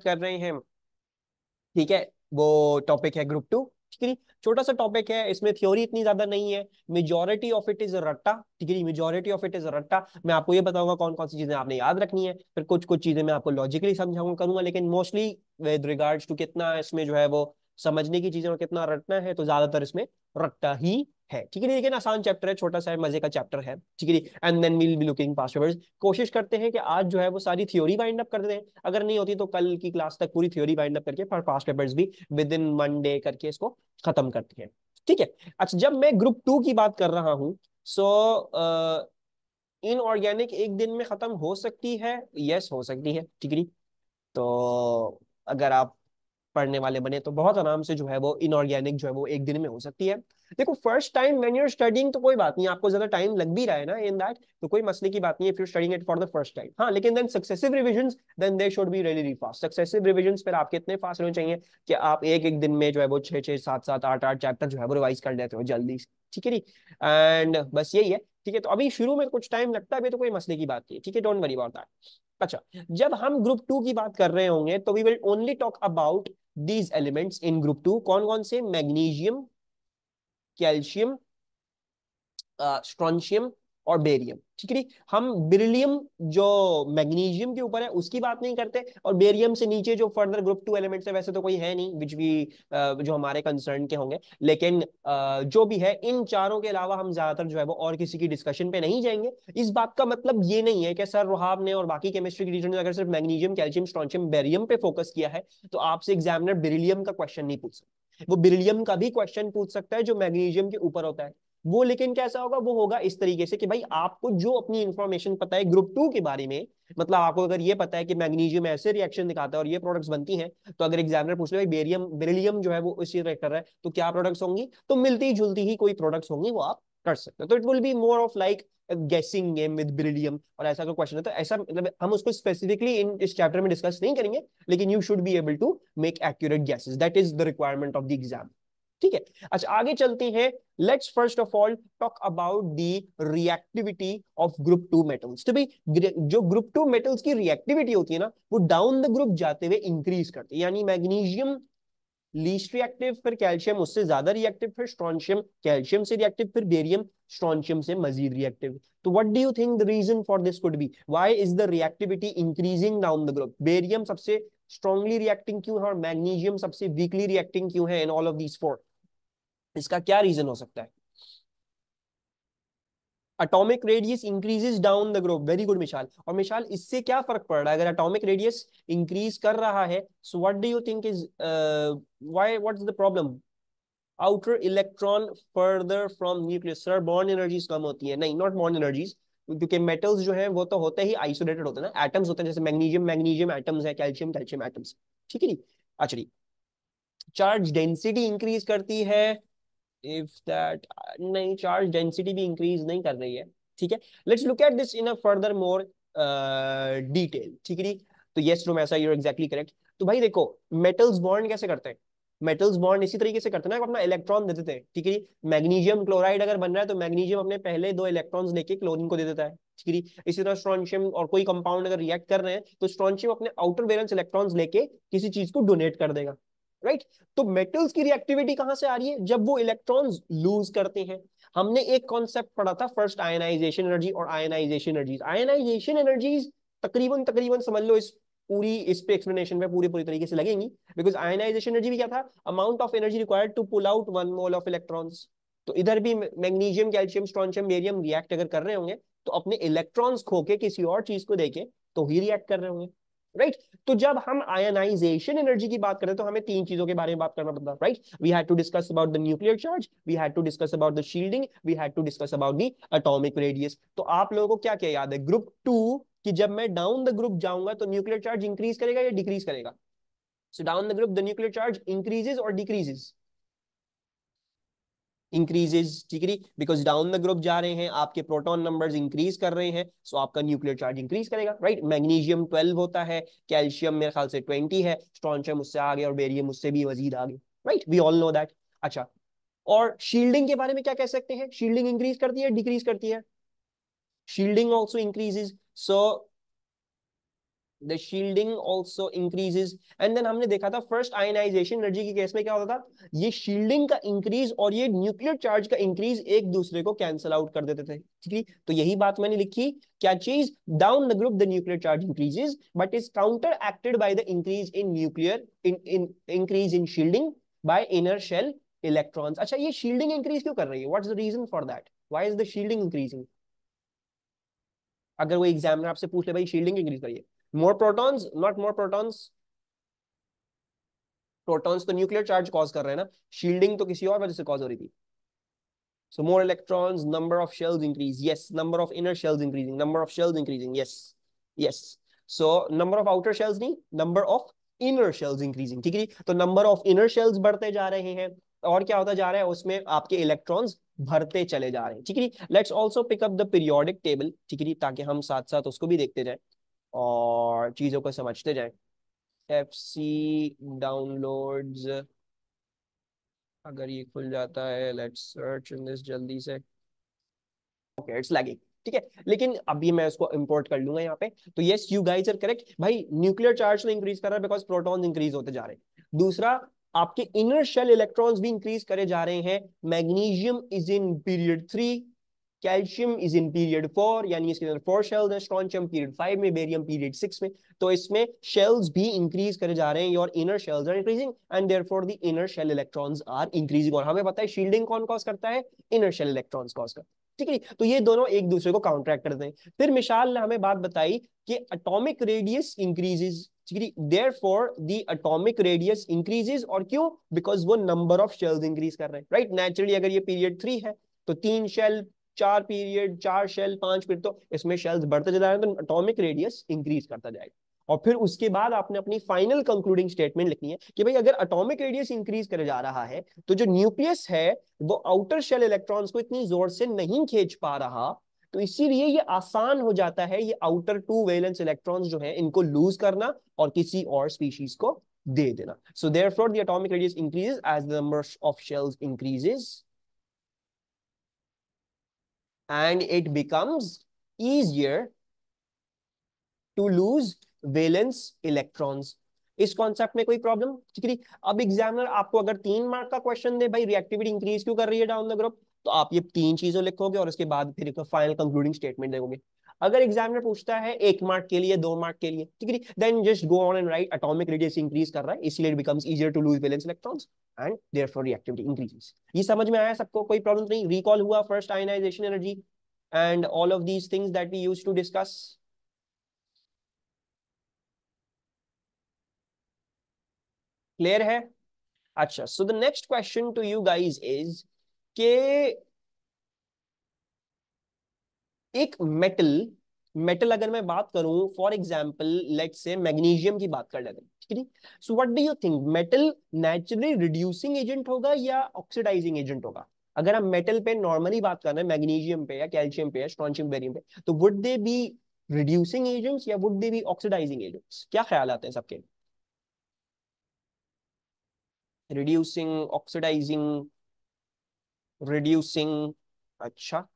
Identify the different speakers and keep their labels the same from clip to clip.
Speaker 1: कर रहे हैं ठीक है वो टॉपिक है ग्रुप टू ठीक है छोटा सा टॉपिक है इसमें थ्योरी इतनी ज्यादा नहीं है मेजोरिटी ऑफ इट इज रट्टा ठीक है मेजोरिटी ऑफ इट इज रट्टा मैं आपको ये बताऊंगा कौन कौन सी चीजें आपने याद रखनी है फिर कुछ कुछ चीजें मैं आपको लॉजिकली समझाऊंगा करूंगा लेकिन मोस्टली विद रिगार्ड्स टू कितना इसमें जो है वो समझने की चीजें और कितना रटना है तो ज्यादातर इसमें रखता ही है ठीक है लेकिन आसान चैप्टर है छोटा सा है मजे का चैप्टर है ठीक है and then we'll be looking password कोशिश करते हैं कि आज जो है वो सारी थ्योरी वाइंड अप कर दे अगर नहीं होती तो कल की क्लास तक पूरी थ्योरी वाइंड अप करके पास पेपर्स भी विद इन वन डे करके इसको खत्म करते हैं ठीक है अच्छा जब मैं ग्रुप टू की बात कर रहा हूँ सो इनऑर्गेनिक एक दिन में खत्म हो सकती है यस yes, हो सकती है ठीक है तो अगर आप पढ़ने वाले बने तो बहुत आराम से जो है वो इनऑर्गेनिक जो है वो एक दिन में हो सकती है देखो first time when you're studying तो कोई बात नहीं आपको ज्यादा टाइम लग भी रहा है ना इन दैट तो कोई मसले की बात नहीं है studying it for the first time हाँ लेकिन then successive revision then they should be really fast successive revision फिर आपके इतने फास्ट होने चाहिए कि आप एक एक दिन में जो है वो छह छह सात सात आठ आठ चैप्टर जो है वो रिवाइज कर लेते हो जल्दी ठीक है जी एंड बस यही है ठीक है तो अभी शुरू में कुछ टाइम लगता है तो कोई मसले की बात नहीं ठीक है डोंट वरी अबाउट दैट अच्छा जब हम ग्रुप टू की बात कर रहे होंगे तो we will only talk about these elements in group two कौन कौन से मैग्नीशियम कैल्शियम स्ट्रॉन्शियम और बेरियम ठीक है हम बेरिलियम जो मैग्नीशियम के ऊपर है उसकी बात नहीं करते और बेरियम से नीचे जो फर्दर ग्रुप टू एलिमेंट्स है वैसे तो कोई है नहीं विच भी uh, जो हमारे कंसर्न के होंगे लेकिन uh, जो भी है इन चारों के अलावा हम ज्यादातर जो है वो और किसी की डिस्कशन पे नहीं जाएंगे इस बात का मतलब ये नहीं है कि सर रोहाब ने और बाकी केमिस्ट्री के रीजन अगर सिर्फ मैग्नीशियम कैल्शियम स्ट्रॉन्शियम बेरियम पे फोकस किया है तो आपसे एग्जामिनर बेरिलियम का क्वेश्चन नहीं पूछ सकते वो बिरिलियम का भी क्वेश्चन पूछ सकता है जो मैग्नीशियम के ऊपर होता है वो लेकिन कैसा होगा वो होगा इस तरीके से कि भाई आपको जो अपनी इन्फॉर्मेशन पता है ग्रुप टू के बारे में मतलब आपको अगर ये पता है कि मैग्नीशियम ऐसे रिएक्शन दिखाता है और ये प्रोडक्ट्स बनती हैं तो अगर एग्जामिनर पूछ ले भाई बेरियम बेरिलियम जो है वो इस चीज है तो क्या प्रोडक्ट्स होंगी तो मिलती जुलती ही कोई प्रोडक्ट्स होंगी वो आप कर सकते हो तो it will be more of like guessing game with beryllium और ऐसा कोई क्वेश्चन है तो ऐसा मतलब हम उसको स्पेसिफिकली इन इस चैप्टर में डिस्कस नहीं करेंगे लेकिन you should be able to make accurate guesses that is the requirement of the exam ठीक है अच्छा आगे चलते हैं let's first of all talk about the reactivity of group two metals तो भाई जो ग्रुप टू मेटल्स की रिएक्टिविटी होती है ना वो डाउन द ग्रुप जाते हुए इंक्रीज करती है यानी मैग्नीशियम लीस्ट रिएक्टिव फिर कैल्शियम उससे ज्यादा रिएक्टिव फिर स्ट्रॉन्शियम कैल्शियम से रिएक्टिव फिर बेरियम स्ट्रॉन्शियम से मजीद रिएक्टिव तो what do you think the reason for this could be why is the reactivity increasing down the group barium सबसे स्ट्रॉन्गली रिएक्टिंग क्यों है और मैग्नीशियम सबसे वीकली रिएक्टिंग क्यों है in all of these four इसका क्या रीजन हो सकता है atomic radius increases down the group very good Mishal और मिशाल इससे क्या फर्क पड़ रहा है अगर अटोमिक रेडियस इंक्रीज कर रहा है so what do you think is why what is the problem outer electron further from nucleus sir bond energies कम होती है नहीं नॉट बॉन्ड एनर्जीज क्योंकि मेटल्स जो है वो तो होते ही आइसोलेटेड होते हैं ना एटम्स होते हैं जैसे मैग्नीशियम मैग्नीशियम एटम्स है कैल्शियम कैल्शियम एटम्स ठीक है जी अच्छा जी चार्ज डेंसिटी इंक्रीज करती है इफ दैट नहीं चार्ज डेंसिटी भी इंक्रीज नहीं कर रही है ठीक है let's look at this in a further more detail ठीक है तो यस रूम ऐसा यूर एग्जैक्टली करेक्ट तो भाई देखो मेटल्स बॉन्ड कैसे करते हैं मेटल्स बॉन्ड इसी तरीके से करते हैं ना अपना इलेक्ट्रॉन दे देते हैं ठीक है मैग्नीशियम क्लोराइड अगर बन रहा है तो मैग्नीशियम अपने पहले दो इलेक्ट्रॉन्स लेके क्लोरीन को दे देता है ठीक है इसी तरह स्ट्रॉन्शियम और कोई कंपाउंड अगर रिएक्ट कर रहे हैं तो स्ट्रॉन्शियम अपने आउटर वेलेंस इलेक्ट्रॉन्स लेके किसी चीज को डोनेट कर देगा राइट तो मेटल्स की रिएक्टिविटी कहां से आ रही है जब वो इलेक्ट्रॉन्स लूज करते हैं हमने एक कॉन्सेप्ट पढ़ा था फर्स्ट आयनाइजेशन एनर्जी और आयनाइजेशन एनर्जीज आयनाइजेशन एनर्जीज तकरीबन तकरीबन समझ लो इस पूरी इस पे एक्सप्लेनेशन में पूरे पूरी तरीके से लगेंगी बिकॉज आयनाइजेशन एनर्जी भी क्या था amount of energy required to pull out one mole of electrons तो इधर भी magnesium calcium strontium barium react अगर कर रहे होंगे तो अपने इलेक्ट्रॉन्स खो के किसी और चीज को देके तो ही रिएक्ट कर रहे होंगे राइट right? तो जब हम आयनाइजेशन एनर्जी की बात करें तो हमें तीन चीजों के बारे में बात करना पड़ता right we had to discuss about the nuclear charge we had to discuss about the shielding we had to discuss about the atomic radius तो आप लोगों को क्या क्या याद है ग्रुप टू कि जब मैं डाउन द ग्रुप जाऊंगा तो न्यूक्लियर चार्ज इंक्रीज करेगा या डिक्रीज करेगा so down the group the nuclear charge increases और डिक्रीजेज इंक्रीजेज ठीक है बिकॉज डाउन द ग्रुप जा रहे हैं आपके प्रोटोन नंबर इंक्रीज कर रहे हैं सो so आपका न्यूक्लियर चार्ज इंक्रीज करेगा राइट मैग्नीशियम ट्वेल्व होता है कैल्शियम मेरे ख्याल से ट्वेंटी है स्ट्रॉन्शियम उससे आगे और बेरियम उससे भी मजीद आगे right we all know that अच्छा और शील्डिंग के बारे में क्या कह सकते हैं शील्डिंग इंक्रीज करती है डिक्रीज करती है shielding also increases so the shielding also increases and then हमने देखा था फर्स्ट आयनाइजेशन एनर्जी के केस में क्या होता था ये शील्डिंग का इंक्रीज और ये न्यूक्लियर चार्ज का इंक्रीज एक दूसरे को कैंसिल आउट कर देते थे ठीक है तो यही बात मैंने लिखी क्या चीज down the group the nuclear charge increases but is counteracted by the increase in nuclear in in increase in shielding by inner shell electrons अच्छा ये शील्डिंग इंक्रीज क्यों कर रही है what's the reason for that why is the shielding increasing अगर वो examiner आपसे पूछ ले भाई शील्डिंग इंक्रीज करिए more protons not more protons protons तो न्यूक्लियर चार्ज कॉज कर रहे हैं ना शील्डिंग तो किसी और वजह से कॉज हो रही थी so more electrons number of shells increase yes number of inner shells increasing number of shells increasing yes yes so number of outer shells नहीं number of inner shells increasing ठीक है तो नंबर ऑफ इनर शेल्स बढ़ते जा रहे हैं और क्या होता जा रहा है उसमें आपके इलेक्ट्रॉन्स भरते चले जा रहे हैं ठीक है let's also pick up the periodic table ठीक है ताकि हम साथ साथ उसको भी देखते जाए और चीज़ों को समझते जाएं एफ सी डाउनलोड अगर ये खुल जाता है लेट्स सर्च इन दिस जल्दी से ओके इट्स लैगिंग ठीक है लेकिन अभी मैं उसको इंपोर्ट कर लूंगा यहाँ पे तो yes you guys are correct भाई न्यूक्लियर चार्ज तो इंक्रीज कर रहा है बिकॉज प्रोटॉन्स इंक्रीज होते जा रहे हैं दूसरा आपके इनर शेल इलेक्ट्रॉन्स भी इंक्रीज करे जा रहे हैं magnesium is in period three calcium is in period four यानी इसके अंदर फोर शेल्स है स्ट्रॉन्चियम पीरियड फाइव में बेरियम पीरियड सिक्स में तो इसमें शेल्स भी इंक्रीज करे जा रहे हैं your inner shells are increasing and therefore the inner shell electrons are increasing और हमें पता है शील्डिंग कौन कॉज करता है इनर शेल इलेक्ट्रॉन्स कॉज करता है ठीक है तो ये दोनों एक दूसरे को काउंट्रैक्ट करते हैं फिर मिशाल ने हमें बात बताई कि atomic radius increases therefore the atomic radius और क्यों बिकॉज वो नंबर ऑफ शेल्स इंक्रीज कर रहे हैं राइट right? नेचुरली अगर ये पीरियड थ्री है तो तीन शेल चार पीरियड चार शेल पांच पीरियड तो इसमें शेल्स बढ़ते चला रहे हैं तो अटोमिक रेडियस इंक्रीज करता जाएगा और फिर उसके बाद आपने अपनी फाइनल कंक्लूडिंग स्टेटमेंट लिखनी है कि भाई अगर एटॉमिक रेडियस इंक्रीज करे जा रहा है तो जो न्यूक्लियस है वो आउटर शेल इलेक्ट्रॉन्स को इतनी जोर से नहीं खींच पा रहा तो इसीलिए ये आसान हो जाता है ये आउटर टू वेलेंस इलेक्ट्रॉन्स जो है इनको लूज करना और किसी और स्पीशीज को दे देना so therefore the atomic radius increases as the number of shells increases and it becomes easier to lose valence electrons. इस कॉन्सेप्ट में कोई प्रॉब्लम ठीक है अब एग्जामिनर आपको अगर तीन मार्क का क्वेश्चन दे भाई रिएक्टिविटी इंक्रीज क्यों कर रही है डाउन द ग्रुप तो आप ये तीन चीजों लिखोगे और उसके बाद फिर फाइनल कंक्लूडिंग स्टेटमेंट देखोगे अगर एग्जामिनर पूछता है एक मार्क के लिए दो मार्क के लिए ठीक है then just go on and write atomic radius increase कर रहा है इसलिए it becomes easier to lose valence electrons and therefore reactivity increases ये समझ में आया सबको कोई प्रॉब्लम नहीं रिकॉल हुआ first ionisation energy and all of these things that we used to discuss clear है अच्छा so the next question to you guys is के एक मेटल मेटल अगर मैं बात करूं for example let's say magnesium की बात कर लगा ठीक है so what do you think metal naturally reducing agent होगा या ऑक्सीडाइजिंग एजेंट होगा अगर हम मेटल पे नॉर्मली बात कर रहे हैं मैग्नीशियम पे या कैल्शियम पे या स्ट्रॉन्शियम बेरियम पे तो would they be reducing agents या would they be oxidising agents क्या ख्याल आते हैं सबके रिड्यूसिंग ऑक्सीडाइजिंग रिड्यूसिंग अच्छा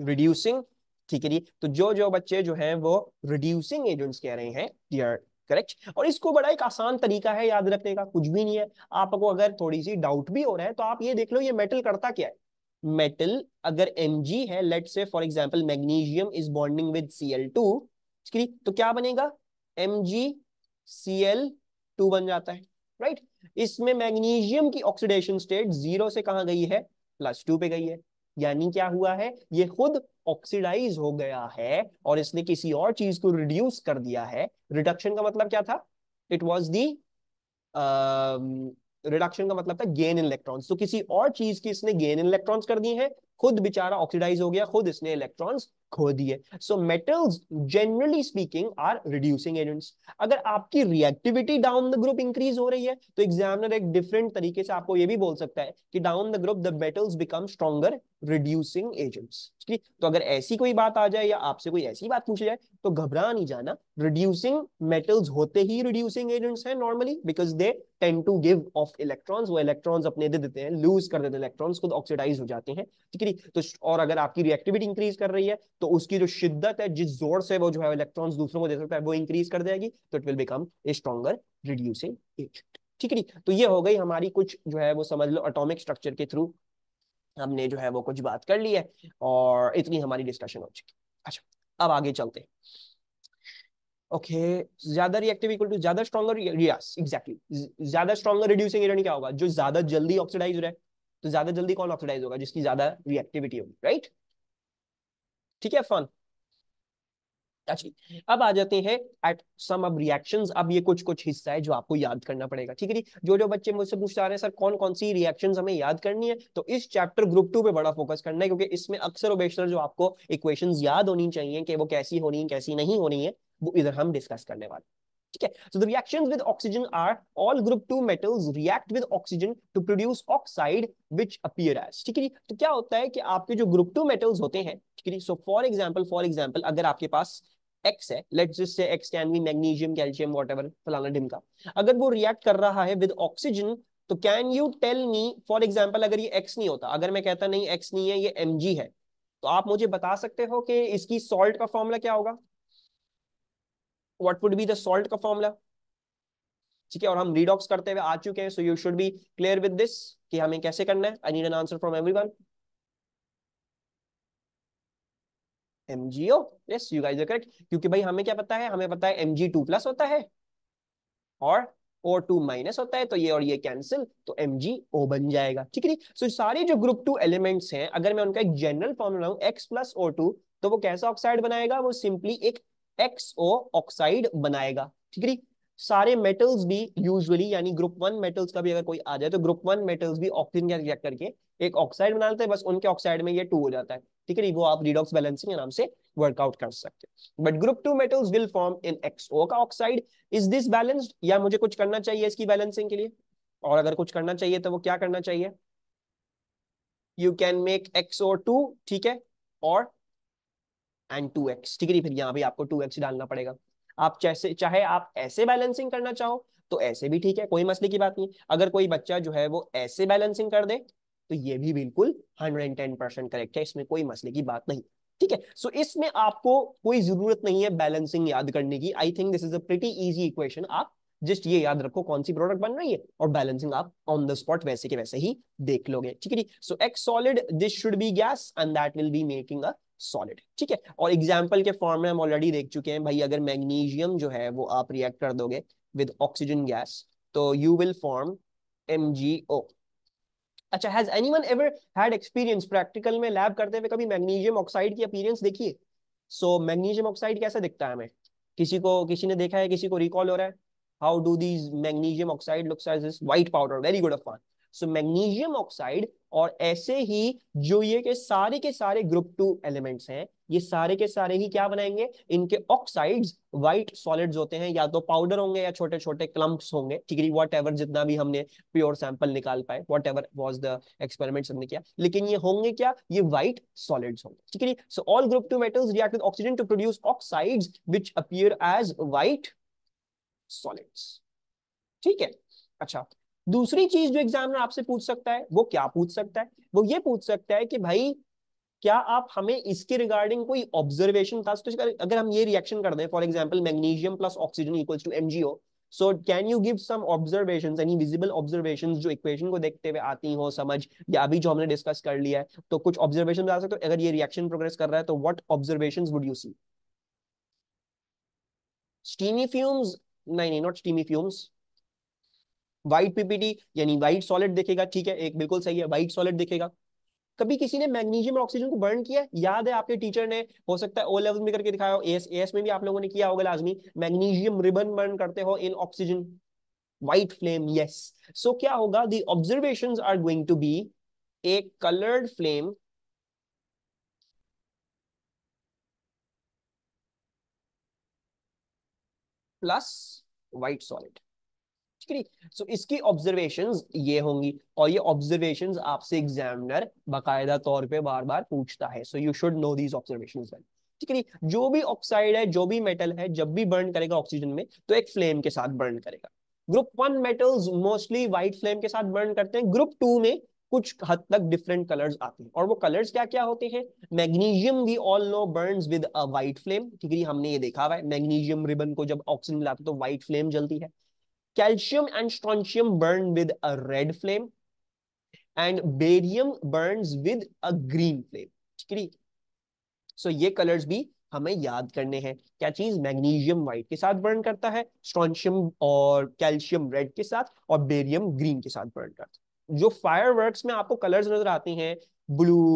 Speaker 1: रिड्यूसिंग ठीक है जी तो जो जो बच्चे जो हैं वो रिड्यूसिंग एजेंट्स कह रहे हैं डियर करेक्ट हाँ, और इसको बड़ा एक आसान तरीका है याद रखने का कुछ भी नहीं है आपको अगर थोड़ी सी डाउट भी हो रहा है तो आप ये देख लो ये मेटल करता क्या है मेटल अगर एम है let's say for example magnesium is bonding with C L two तो क्या बनेगा M G C L two बन जाता है राइट right? इसमें मैग्नीशियम की ऑक्सीडेशन स्टेट जीरो से कहा गई है प्लस टू पे गई है यानी क्या हुआ है ये खुद ऑक्सीडाइज हो गया है और इसने किसी और चीज को रिड्यूस कर दिया है रिडक्शन का मतलब क्या था इट वॉज दी रिडक्शन का मतलब था गेन इन इलेक्ट्रॉन्स तो किसी और चीज की इसने गेन इन इलेक्ट्रॉन्स कर दी है खुद बेचारा ऑक्सीडाइज हो गया खुद इसने इलेक्ट्रॉन्स खो दिए so metals generally speaking are reducing agents अगर आपकी reactivity down the group increase हो रही है तो एग्जामिनर एक डिफरेंट तरीके से आपको ये भी बोल सकता है कि down the group the metals become stronger reducing agents ठीक तो अगर ऐसी कोई बात आ जाए या आपसे कोई ऐसी बात पूछी जाए तो घबरा नहीं जाना रिड्यूसिंग मेटल्स होते ही रिड्यूसिंग एजेंट्स हैं normally because they tend to give off electrons वो इलेक्ट्रॉन्स अपने दे देते हैं लूज कर देते हैं इलेक्ट्रॉन्स खुद ऑक्सीडाइज हो जाते हैं ठीक इंक्रीज तो और अगर आपकी रिएक्टिविटी इंक्रीज कर रही है तो उसकी जो शिद्दत है जिस जोर से वो जो है इलेक्ट्रॉन दूसरों को दे सकता है वो इंक्रीज कर देगी तो it will become a stronger reducing agent ठीक है तो ये हो गई हमारी कुछ जो है वो समझ लो अटोमिक स्ट्रक्चर के थ्रू हमने जो है वो कुछ बात कर ली है और इतनी हमारी डिस्कशन हो चुकी अच्छा अब आगे चलते हैं ओके ज्यादा रिएक्टिव इक्वल टू ज्यादा स्ट्रॉन्गर एग्जैक्टली ज्यादा स्ट्रॉन्गर रिड्यूसिंग एजेंट क्या होगा जो ज्यादा जल्दी ऑक्सीडाइज रहे तो ज्यादा जल्दी कौन ऑक्सीडाइज होगा जिसकी ज्यादा रिएक्टिविटी होगी राइट ठीक है फन अच्छा अब आ जाते हैं एट सम अब रिएक्शंस अब ये कुछ कुछ हिस्सा है जो आपको याद करना पड़ेगा ठीक है जी जो जो बच्चे मुझसे पूछ रहे हैं सर कौन कौन सी रिएक्शंस हमें याद करनी है तो इस चैप्टर ग्रुप टू पे बड़ा फोकस करना है क्योंकि इसमें अक्सर ओबेशनल जो आपको इक्वेशंस याद होनी चाहिए कि वो कैसी होनी है कैसी नहीं होनी है वो इधर हम डिस्कस करने वाले हैं ठीक है so the reactions with oxygen are all group two metals react with oxygen to produce oxide which appear as ठीक है तो क्या होता है कि आपके जो ग्रुप टू मेटल्स होते हैं ठीक है so for example for example अगर आपके पास X है let's just say X can be magnesium calcium whatever फलाना डिमका अगर वो रिएक्ट कर रहा है विद ऑक्सीजन तो can you tell me for example अगर ये X नहीं होता अगर मैं कहता नहीं X नहीं है ये Mg है तो आप मुझे बता सकते हो कि इसकी सॉल्ट का फॉर्मूला क्या होगा what would be the salt का फॉर्मूला ठीक है और हम रिडॉक्स करते हुए आ चुके हैं so you should be clear with this कि हमें कैसे करना है I need an answer from everyone MgO, yes, you guys are correct. क्योंकि भाई हमें क्या पता है हमें पता है Mg2 टू होता है और O2 टू होता है तो ये और ये कैंसिल तो MgO बन जाएगा ठीक है so, सारे जो ग्रुप टू एलिमेंट्स हैं अगर मैं उनका एक जनरल फॉर्मूला हूँ X प्लस ओ तो वो कैसा ऑक्साइड बनाएगा वो सिंपली एक एक्सओ ऑक्साइड बनाएगा ठीक है सारे मेटल्स भी यूजुअली यानी ग्रुप वन मेटल्स का भी अगर कोई आ जाए तो ग्रुप वन मेटल्स भी ऑक्सीजन का रिएक्ट करके एक ऑक्साइड बना लेते हैं बस उनके ऑक्साइड में ये टू हो जाता है ठीक है वो आप रिडॉक्स बैलेंसिंग के नाम से वर्कआउट कर सकते but group two metals will form in XO का ऑक्साइड इज दिस बैलेंस्ड या मुझे कुछ करना चाहिए इसकी बैलेंसिंग के लिए और अगर कुछ करना चाहिए तो वो क्या करना चाहिए you can make XO two ठीक है और एंड टू एक्स ठीक है फिर यहाँ भी आपको टू एक्स डालना पड़ेगा आप चाहे चाहे आप ऐसे बैलेंसिंग करना चाहो तो ऐसे भी ठीक है कोई मसले की बात नहीं अगर कोई बच्चा जो है वो ऐसे बैलेंसिंग कर दे तो ये भी बिल्कुल hundred and ten percent correct है इसमें कोई मसले की बात नहीं ठीक है सो इसमें आपको कोई जरूरत नहीं है बैलेंसिंग याद करने की I think this is a pretty easy equation आप जस्ट ये याद रखो कौन सी प्रोडक्ट बन रही है और बैलेंसिंग आप ऑन द स्पॉट वैसे के वैसे ही देख लोगे ठीक है so X solid this should be gas and that will be making a solid ठीक है और एग्जाम्पल के फॉर्म में हम ऑलरेडी देख चुके हैं भाई अगर मैग्नीशियम जो है वो आप रिएक्ट कर दोगे विद ऑक्सीजन गैस तो यू विल फॉर्म एम अच्छा has anyone ever had experience practical में लैब करते हुए कभी मैग्नीशियम ऑक्साइड की अपीरियंस देखिए सो मैग्नीशियम ऑक्साइड कैसा दिखता है हमें किसी को किसी ने देखा है किसी को रिकॉल हो रहा है how do these magnesium oxide looks as this white powder very good of Afan so magnesium oxide और ऐसे ही जो ये के सारे के सारे ग्रुप टू एलिमेंट्स हैं ये सारे के सारे ही क्या बनाएंगे इनके ऑक्साइड्स व्हाइट सॉलिड्स होते हैं या तो पाउडर होंगे या छोटे छोटे क्लम्प्स होंगे ठीक है वॉट एवर जितना भी हमने प्योर सैंपल निकाल पाए whatever was the experiment हमने किया लेकिन ये होंगे क्या ये व्हाइट सॉलिड्स होंगे ठीक है so all group two metals react with oxygen to produce oxides which appear as white solids ठीक है अच्छा दूसरी चीज जो एग्जामिनर आपसे पूछ सकता है वो क्या पूछ सकता है वो ये पूछ सकता है कि भाई क्या आप हमें इसके रिगार्डिंग कोई ऑब्जर्वेशन था तो अगर हम ये रिएक्शन कर दें for example magnesium plus oxygen equals to MgO so can you give some observations any visible observation जो इक्वेशन को देखते हुए आती हो समझ या अभी जो हमने डिस्कस कर लिया है तो कुछ ऑब्जर्वेशन आ सकते हो अगर ये रिएक्शन प्रोग्रेस कर रहा है तो what observation would you see steamy fumes नहीं नहीं not steamy fumes white PPT यानी वाइट सॉलिड दिखेगा ठीक है एक बिल्कुल सही है व्हाइट सॉलिड दिखेगा कभी किसी ने मैग्नीशियम और ऑक्सीजन को बर्न किया याद है आपके टीचर ने हो सकता है ओ लेवल में करके दिखाया हो एस एस में भी आप लोगों ने किया होगा लाजमी मैग्नीशियम रिबन बर्न करते हो in oxygen white flame yes so क्या होगा the observation are going to be a coloured flame plus white solid So, इसकी ऑब्जर्वेशन ये होंगी और ये ऑब्जर्वेशन आपसे एग्जामिनर बाकायदा तौर पर बार बार पूछता है so you should know these observation ठीक है जो भी ऑक्साइड है जो भी मेटल है जब भी बर्न करेगा ऑक्सीजन में तो एक फ्लेम के साथ बर्न करेगा group one metals mostly white flame के साथ बर्न करते हैं ग्रुप टू में कुछ हद तक डिफरेंट कलर्स आते हैं और वो कलर्स क्या क्या होते हैं magnesium we all know burn with a white flame ठीक है हमने ये देखा हुआ है मैग्नीशियम रिबन को जब ऑक्सीजन मिलाते तो व्हाइट फ्लेम जलती है Calcium and strontium burn with a red flame and barium burns with a green flame. theek hai so, ये कलर्स भी हमें याद करने हैं क्या चीज मैग्नीशियम व्हाइट के साथ बर्न करता है स्ट्रॉन्शियम और कैल्शियम रेड के साथ और बेरियम ग्रीन के साथ बर्न करता है जो फायर में आपको कलर्स नजर आते हैं ब्लू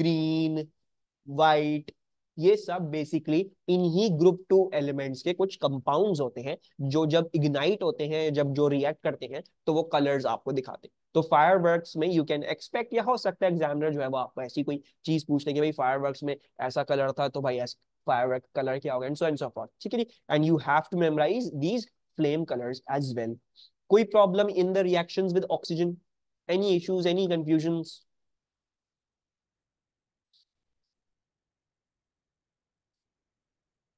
Speaker 1: ग्रीन वाइट ये सब बेसिकली इन्हीं ग्रुप टू एलिमेंट्स के कुछ कंपाउंड्स होते हैं जो जब इग्नाइट होते हैं जब जो रिएक्ट करते हैं तो वो कलर्स आपको दिखाते हैं तो फायर में यू कैन एक्सपेक्ट या हो सकता है एग्जामिनर जो है वो आपको ऐसी कोई चीज पूछते हैं कि भाई फायर में ऐसा कलर था तो भाई फायर कलर क्या होगा and so and so for ठीक है and you have to memorise these flame colors as well कोई problem in the reaction with oxygen any issues, any confusions?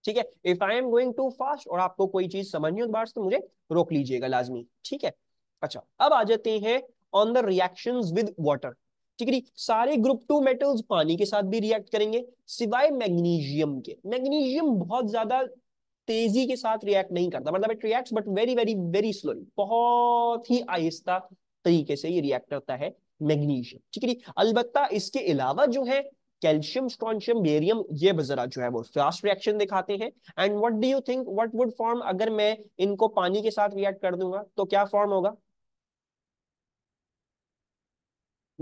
Speaker 1: ठीक है if I am going too fast और आपको कोई चीज समझ नहीं बार तो मुझे रोक लीजिएगा लाजमी ठीक है अच्छा अब आ जाते हैं on the reaction with water ठीक है सारे ग्रुप टू मेटल्स पानी के साथ भी रिएक्ट करेंगे सिवाय मैग्नीशियम के मैग्नीशियम बहुत ज्यादा तेजी के साथ रिएक्ट नहीं करता मतलब it reacts but very very very slowly बहुत ही आहिस्ता तरीके से ये रिएक्ट करता है मैग्नीशियम ठीक है अलबत्ता इसके अलावा जो है कैल्शियम स्ट्रॉनशियम बेरियम ये बजरा जो है वो फास्ट रिएक्शन दिखाते हैं and what do you think what would form अगर मैं इनको पानी के साथ रिएक्ट कर दूंगा तो क्या फॉर्म होगा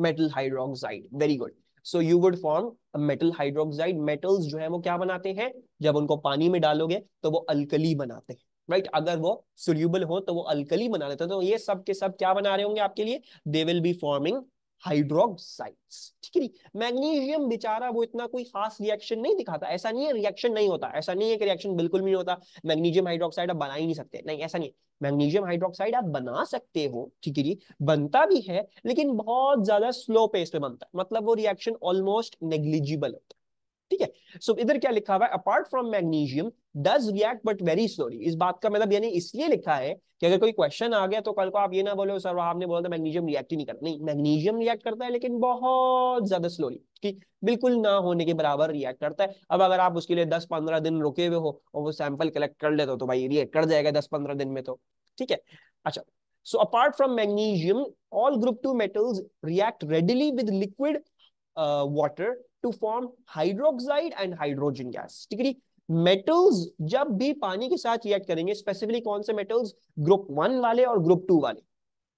Speaker 1: metal hydroxide very good so you would form metal hydroxide metals जो है वो क्या बनाते हैं जब उनको पानी में डालोगे तो वो अल्कली बनाते हैं राइट right? अगर वो सोल्यूबल हो तो वो अल्कली बना लेते हैं तो ये सब के सब क्या बना रहे होंगे आपके लिए they will be forming hydroxides ठीक है मैग्नीशियम बेचारा वो इतना कोई खास रिएक्शन नहीं दिखाता ऐसा नहीं है रिएक्शन नहीं होता ऐसा नहीं है कि रिएक्शन बिल्कुल भी नहीं होता मैग्नीशियम हाइड्रोक्साइड आप बना ही नहीं सकते नहीं ऐसा नहीं मैग्नीशियम हाइड्रोक्साइड आप बना सकते हो ठीक है जी बनता भी है लेकिन बहुत ज्यादा स्लो पेस पे बनता है मतलब वो रिएक्शन ऑलमोस्ट नेग्लिजिबल होता है ठीक है सो इधर क्या लिखा हुआ है apart from magnesium does react but very slowly इस बात का मतलब यानी इसलिए लिखा है कि अगर कोई क्वेश्चन आ गया तो कल को आप ये ना बोलो सर आपने बोला था मैग्नीशियम रिएक्ट ही नहीं करता नहीं मैग्नीशियम रिएक्ट करता है लेकिन बहुत ज्यादा स्लोली कि बिल्कुल ना होने के बराबर रिएक्ट करता है अब अगर आप उसके लिए दस पंद्रह दिन रुके हुए हो और वो सैंपल कलेक्ट कर लेते हो तो भाई रिएक्ट कर जाएगा दस पंद्रह दिन में तो ठीक है अच्छा so apart from magnesium all group two metals react readily with liquid water to form hydroxide and hydrogen gas ठीक है मेटल्स जब भी पानी के साथ रिएक्ट करेंगे स्पेसिफिकली कौन से मेटल्स ग्रुप वन वाले और ग्रुप टू वाले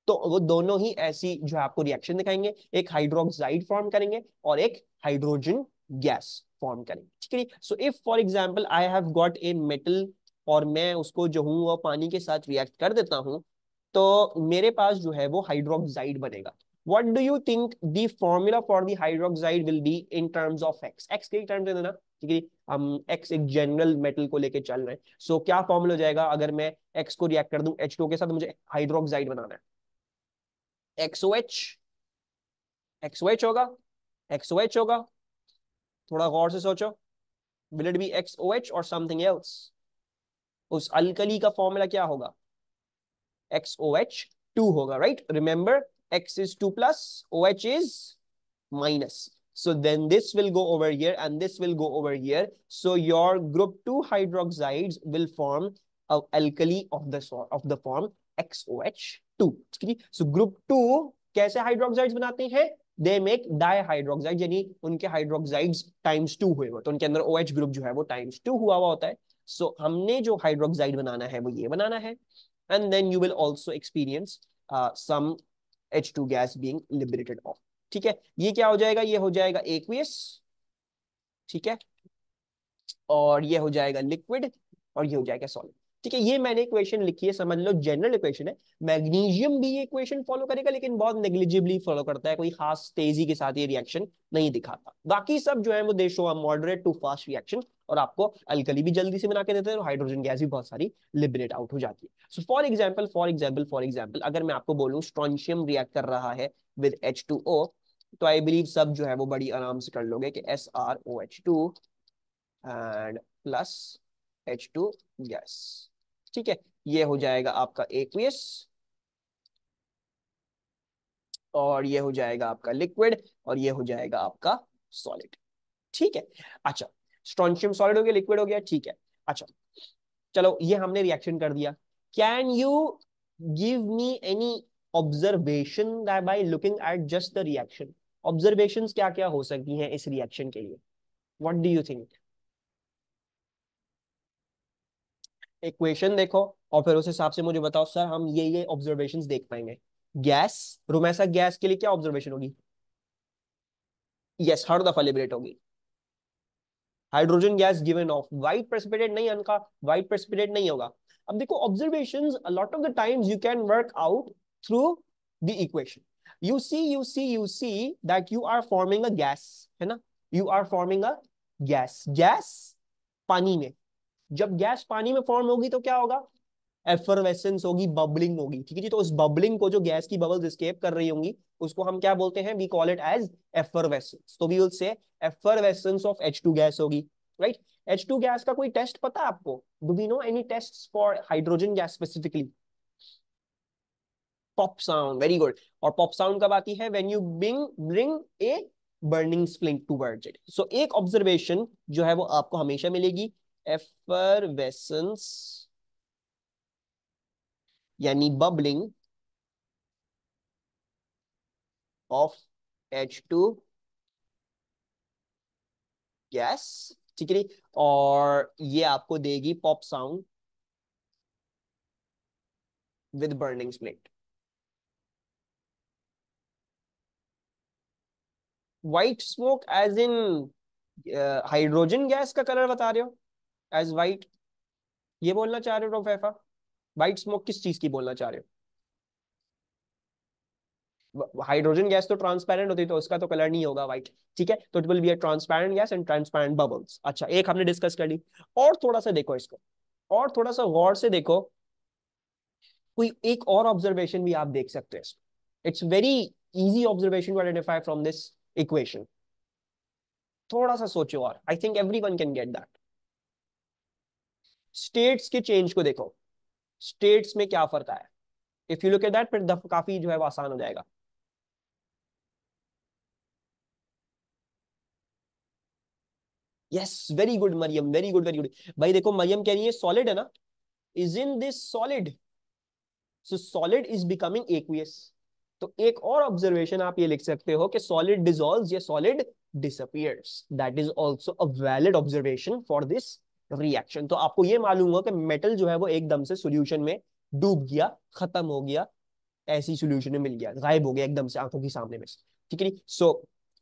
Speaker 1: तो वो दोनों ही ऐसी जो आपको रिएक्शन दिखाएंगे एक हाइड्रोक्साइड फॉर्म करेंगे और एक हाइड्रोजन गैस फॉर्म करेंगे ठीक है so if for example I have got a metal और मैं उसको जो हूं वो पानी के साथ रिएक्ट कर देता हूं तो मेरे पास जो है वो हाइड्रोक्साइड बनेगा what do you think the formula for the hydroxide will be in terms of x x के terms दे देना ठीक है हम x एक general metal को लेके चल रहे हैं सो so, क्या फॉर्मूला हो जाएगा अगर मैं x को रिएक्ट कर दूं H2 के साथ मुझे हाइड्रोक्साइड बनाना है XOH XOH होगा XOH होगा थोड़ा गौर से सोचो विल इट बी XOH और समथिंग एल्स उस अल्कली का फॉर्मूला क्या होगा XOH2 होगा right remember X is 2 plus, OH is minus. So then this will go over here and this will go over here. So your group 2 hydroxides will form an alkali of the, sort, of the form XOH2. So group 2, kaise hydroxides banate hai? They make dihydroxide, yani unke hydroxides times 2 hue ho. To unke andar OH group jo hai wo times 2 hua hua hota hai. So humne jo hydroxide banana hai, wo banana hai. And then you will also experience uh, some H two gas being liberated off ठीक है ये क्या हो जाएगा ये हो जाएगा aqueous ठीक है और ये हो जाएगा लिक्विड और ये हो जाएगा सॉलिड ठीक है ये मैंने इक्वेशन लिखी है समझ लो जनरल इक्वेशन है मैग्नीशियम भी ये इक्वेशन फॉलो करेगा लेकिन बहुत नेग्लिजिबली फॉलो करता है कोई खास तेजी के साथ ये रिएक्शन नहीं दिखाता बाकी सब जो है वो they show a moderate to fast reaction और आपको अल्कली भी जल्दी से बना के देते हैं और हाइड्रोजन गैस भी बहुत सारी लिबरेट आउट हो जाती है so for example for example for example अगर मैं आपको बोलूँ स्ट्रॉन्शियम रिएक्ट कर रहा है विद एच तो आई बिलीव सब जो है वो बड़ी आराम से कर लोगे कि S R O H two and plus H two gas ठीक है ये हो जाएगा आपका एक्वियस और ये हो जाएगा आपका लिक्विड और ये हो जाएगा आपका सॉलिड ठीक है अच्छा स्ट्रॉनशियम सॉलिड हो गया लिक्विड हो गया ठीक है अच्छा चलो ये हमने रिएक्शन कर दिया can you give me any observation by looking at just the reaction ऑब्जर्वेशन क्या क्या हो सकती हैं इस रिएक्शन के लिए what do you think equation देखो और फिर उस हिसाब से मुझे बताओ सर हम ये ये ऑब्जर्वेशन देख पाएंगे गैस रोमैसा गैस के लिए क्या ऑब्जर्वेशन होगी यस yes, हर दफा लिबरेट होगी hydrogen gas given off white precipitate नहीं अनका व्हाइट प्रेसिपिटेट नहीं होगा अब देखो observations a lot of the times you can work out through the equation you see you see you see that you are forming a gas है ना? You are forming a gas gas पानी में. जब gas पानी में form होगी तो क्या होगा? एफरवेसेंस होगी बबलिंग होगी ठीक है जी तो उस बबलिंग को जो गैस की बबल्स स्केप कर रही होंगी उसको हम क्या बोलते हैं we call it as effervescence तो we will say effervescence of H gas होगी राइट एच गैस का कोई टेस्ट पता है आपको do we know any test for hydrogen gas specifically pop sound very good और पॉप साउंड कब आती है when you bring bring a burning splint towards it so एक ऑब्जर्वेशन जो है वो आपको हमेशा मिलेगी एफरवेसेंस यानी bubbling of H two gas ठीक है और ये आपको देगी pop sound with burning splint white smoke as in hydrogen gas का कलर बता रहे हो एज व्हाइट ये बोलना चाह रहे हो प्रोफेफा व्हाइट स्मोक किस चीज की बोलना चाह रहे हो हाइड्रोजन गैस तो ट्रांसपेरेंट होती तो उसका तो कलर नहीं होगा व्हाइट ठीक है तो it will be a transparent gas and transparent bubbles अच्छा एक हमने डिस्कस कर ली और थोड़ा सा देखो इसको और थोड़ा सा गौर से देखो कोई एक और ऑब्जर्वेशन भी आप देख सकते हैं it's very easy observation to identify from this equation थोड़ा सा सोचो और I think everyone can get that states के चेंज को देखो स्टेट्स में क्या फर्क आया if you look at that फिर काफी जो है वो आसान हो जाएगा yes very good Mariam very good very good भाई देखो मरियम कह रही है सॉलिड है ना is in this solid so solid is becoming aqueous तो एक और ऑब्जर्वेशन आप ये लिख सकते हो कि सॉलिड डिजॉल्व्स या solid disappears that is also a valid observation for this reaction तो आपको ये मालूम हुआ कि मेटल जो है वो एकदम से सोल्यूशन में डूब गया खत्म हो गया ऐसी सोल्यूशन में मिल गया गायब हो गया एकदम से आंखों के सामने में ठीक है so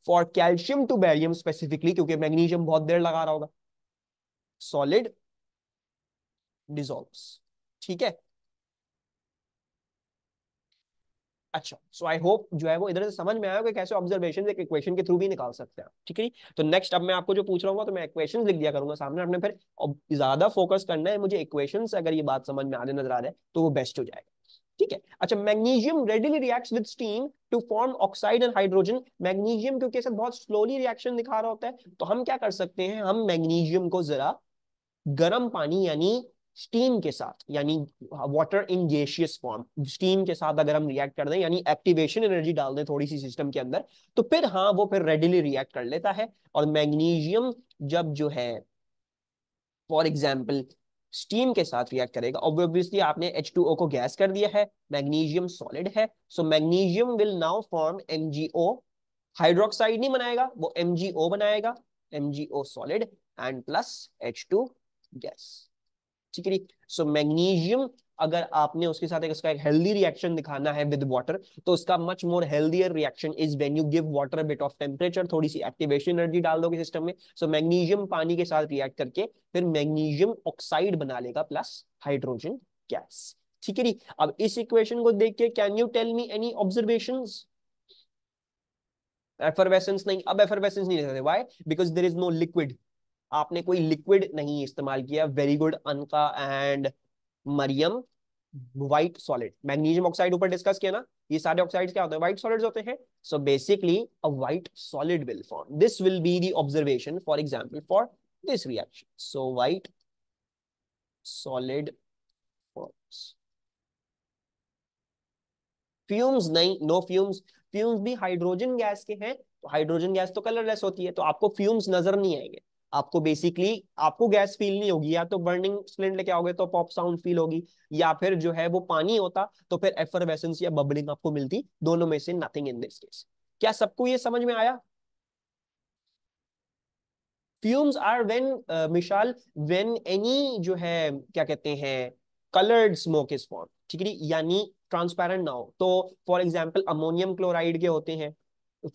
Speaker 1: for calcium to barium specifically क्योंकि मैग्नीशियम बहुत देर लगा रहा होगा सॉलिड डिजोल्व ठीक है अच्छा सो आई होप जो है वो इधर से समझ में आया कि कैसे ऑब्जर्वेशन एक इक्वेशन के थ्रू भी निकाल सकते हैं ठीक है तो नेक्स्ट अब मैं आपको जो पूछ रहा हूँ तो मैं इक्वेशन लिख दिया करूंगा सामने आपने फिर ज्यादा फोकस करना है मुझे इक्वेशन से अगर ये बात समझ में आने नजर आ रहा है तो वो बेस्ट हो जाएगा ठीक है अच्छा magnesium readily reacts with steam to form oxide and hydrogen magnesium क्योंकि ऐसा बहुत स्लोली रिएक्शन दिखा रहा होता है तो हम क्या कर सकते हैं हम मैग्नीशियम को जरा गर्म पानी यानी स्टीम के साथ यानी water in gaseous form steam के साथ अगर हम रिएक्ट कर दें यानी एक्टिवेशन एनर्जी डाल दें थोड़ी सी सिस्टम के अंदर तो फिर हाँ वो फिर रेडिली रिएक्ट कर लेता है और मैग्नीशियम जब जो है फॉर एग्जाम्पल स्टीम के साथ रिएक्ट करेगा ऑब्वियसली आपने H2O को गैस कर दिया है मैग्नीशियम सॉलिड है so magnesium will now form MgO hydroxide नहीं बनाएगा वो MgO बनाएगा MgO solid and plus H2 gas ठीक है सो मैग्नीशियम अगर आपने उसके साथ एक उसका एक हेल्दी रिएक्शन दिखाना है विद वाटर तो उसका much more healthier reaction is when you give water bit of temperature थोड़ी सी एक्टिवेशन एनर्जी डाल दोगे सिस्टम में सो so, मैग्नीशियम पानी के साथ रिएक्ट करके फिर मैग्नीशियम ऑक्साइड बना लेगा प्लस हाइड्रोजन गैस ठीक है जी अब इस इक्वेशन को देख के can you tell me any observation effervescence नहीं अब एफरवेसेंस नहीं ले सकते why because there is no liquid आपने कोई लिक्विड नहीं इस्तेमाल किया very good Anka and Mariam white solid magnesium oxide ऊपर डिस्कस किया ना ये सारे ऑक्साइड क्या होते हैं व्हाइट सॉलिड्स होते हैं so basically a white solid will form this will be the observation for example for this reaction so white solid forms fumes नहीं नो फ्यूम्स फ्यूम्स भी हाइड्रोजन गैस के हैं तो हाइड्रोजन गैस तो colourless होती है तो आपको फ्यूम्स नजर नहीं आएंगे आपको बेसिकली आपको गैस फील नहीं होगी या तो बर्निंग सिलेंडर लेके आओगे तो पॉप साउंड फील होगी या फिर जो है वो पानी होता तो फिर एफरवेसेंस या बबलिंग आपको मिलती दोनों में से नथिंग इन दिस केस क्या सबको ये समझ में आया fumes are when Mishal when any जो है क्या कहते हैं कलर्ड स्मोक इज फॉर्म ठीक है यानी ट्रांसपेरेंट ना हो तो फॉर एग्जाम्पल अमोनियम क्लोराइड के होते हैं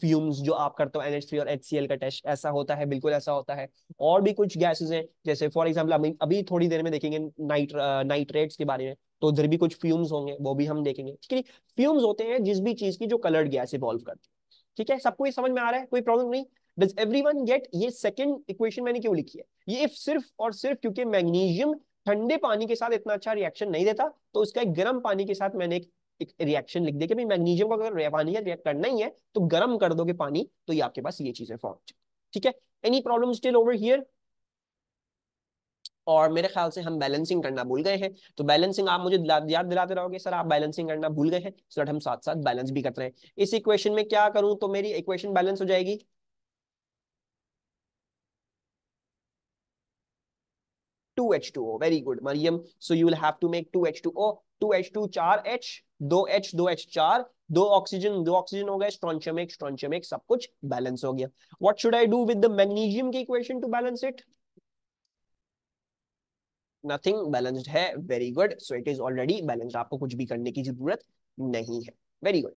Speaker 1: फ्यूम्स जो आप करते हो एनएच और एच का टेस्ट ऐसा होता है बिल्कुल ऐसा होता है और भी कुछ गैसेज हैं जैसे फॉर एग्जाम्पल अभी अभी थोड़ी देर में देखेंगे नाइट नाइट्रेट्स के बारे में तो उधर भी कुछ फ्यूम्स होंगे वो भी हम देखेंगे ठीक है फ्यूम्स होते हैं जिस भी चीज की जो कलर्ड गैस इवॉल्व करती है ठीक है सबको ये समझ में आ रहा है कोई प्रॉब्लम नहीं डज एवरीवन गेट ये सेकेंड इक्वेशन मैंने क्यों लिखी है ये इफ सिर्फ और सिर्फ क्योंकि मैग्नीशियम ठंडे पानी के साथ इतना अच्छा रिएक्शन नहीं देता तो उसका एक गर्म पानी के साथ मैंने एक एक रिएक्शन लिख दे कि भाई मैग्नीशियम को अगर पानी से रिएक्ट करना ही है तो गर्म कर दोगे पानी तो ये आपके पास ये चीजें फॉर्म ठीक है any problem still over here और मेरे ख्याल से हम बैलेंसिंग करना भूल गए हैं तो बैलेंसिंग आप मुझे याद दिलाते रहोगे सर आप बैलेंसिंग करना भूल गए हैं सो दैट हम साथ साथ बैलेंस भी करते रहे इस इक्वेशन में क्या करूं तो मेरी इक्वेशन बैलेंस हो जाएगी two H two O very good Mariam so you will have to make two H two O two H two चार एच दो एच दो एच चार दो ऑक्सीजन दो ऑक्सीजन हो गए स्ट्रॉनशियम एक स्ट्रॉनशियम एक सब कुछ बैलेंस हो गया what should I do with magnesium की equation to balance it nothing balanced है very good so it is already balanced आपको कुछ भी करने की जरूरत नहीं है वेरी गुड